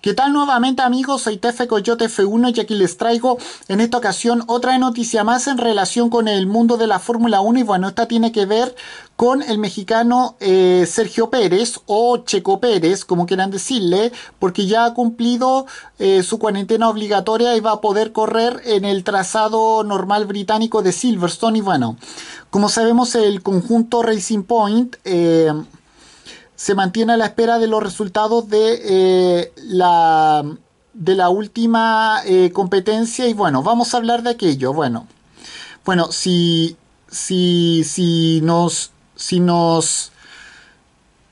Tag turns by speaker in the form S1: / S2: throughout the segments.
S1: ¿Qué tal nuevamente amigos? Soy Tefe Coyote F1 y aquí les traigo en esta ocasión otra noticia más en relación con el mundo de la Fórmula 1 y bueno, esta tiene que ver con el mexicano eh, Sergio Pérez o Checo Pérez, como quieran decirle, porque ya ha cumplido eh, su cuarentena obligatoria y va a poder correr en el trazado normal británico de Silverstone y bueno, como sabemos el conjunto Racing Point... Eh, se mantiene a la espera de los resultados de, eh, la, de la última eh, competencia y bueno, vamos a hablar de aquello. Bueno, bueno, si, si, si nos, si nos,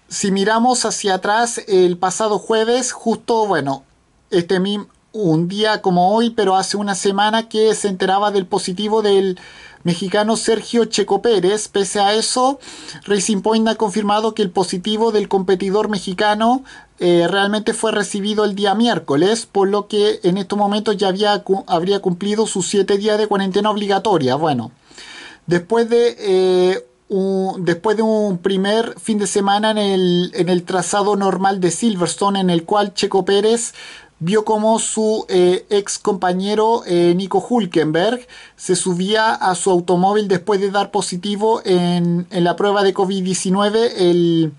S1: si miramos hacia atrás el pasado jueves, justo, bueno, este mismo, un día como hoy, pero hace una semana que se enteraba del positivo del mexicano Sergio Checo Pérez. Pese a eso, Racing Point ha confirmado que el positivo del competidor mexicano eh, realmente fue recibido el día miércoles, por lo que en estos momentos ya había, habría cumplido sus siete días de cuarentena obligatoria. Bueno, después de... Eh, un, después de un primer fin de semana en el trazado normal de Silverstone, en el cual Checo Pérez vio cómo su eh, ex compañero eh, Nico Hulkenberg se subía a su automóvil después de dar positivo en, la prueba de COVID-19.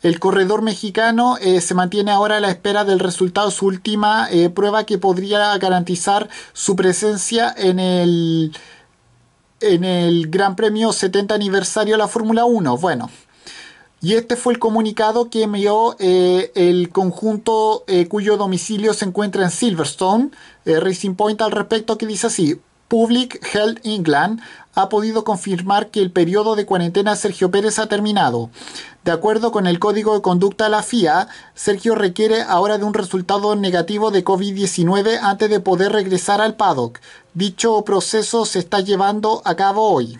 S1: El, corredor mexicano eh, se mantiene ahora a la espera del resultado de su última prueba que podría garantizar su presencia en el, en el Gran Premio 70 aniversario de la Fórmula 1. Bueno. Y este fue el comunicado que envió eh, el conjunto eh, cuyo domicilio se encuentra en Silverstone, eh, Racing Point, al respecto, que dice así. Public Health England ha podido confirmar que el periodo de cuarentena Sergio Pérez ha terminado. De acuerdo con el código de conducta de la FIA, Sergio requiere ahora de un resultado negativo de COVID-19 antes de poder regresar al paddock. Dicho proceso se está llevando a cabo hoy.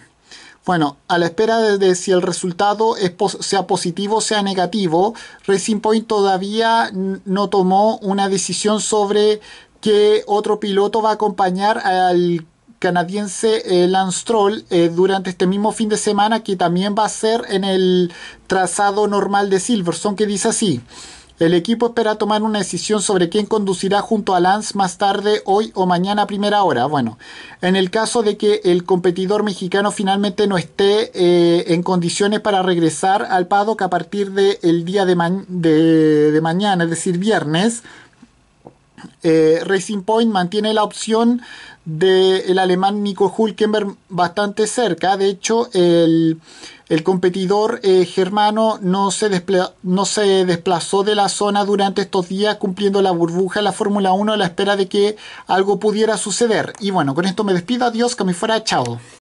S1: Bueno, a la espera de, si el resultado sea positivo o sea negativo, Racing Point todavía no tomó una decisión sobre qué otro piloto va a acompañar al canadiense eh, Lance eh, durante este mismo fin de semana que también va a ser en el trazado normal de Silverstone que dice así. El equipo espera tomar una decisión sobre quién conducirá junto a Lance más tarde, hoy o mañana a primera hora. Bueno, en el caso de que el competidor mexicano finalmente no esté eh, en condiciones para regresar al paddock a partir del día de mañana, es decir, viernes, eh, Racing Point mantiene la opción del el alemán Nico Hulkenberg bastante cerca. De hecho, el, competidor eh, germano no se, no se, desplazó de la zona durante estos días cumpliendo la burbuja de la Fórmula 1 a la espera de que algo pudiera suceder. Y bueno, con esto me despido. Adiós, que me fuera. Chao.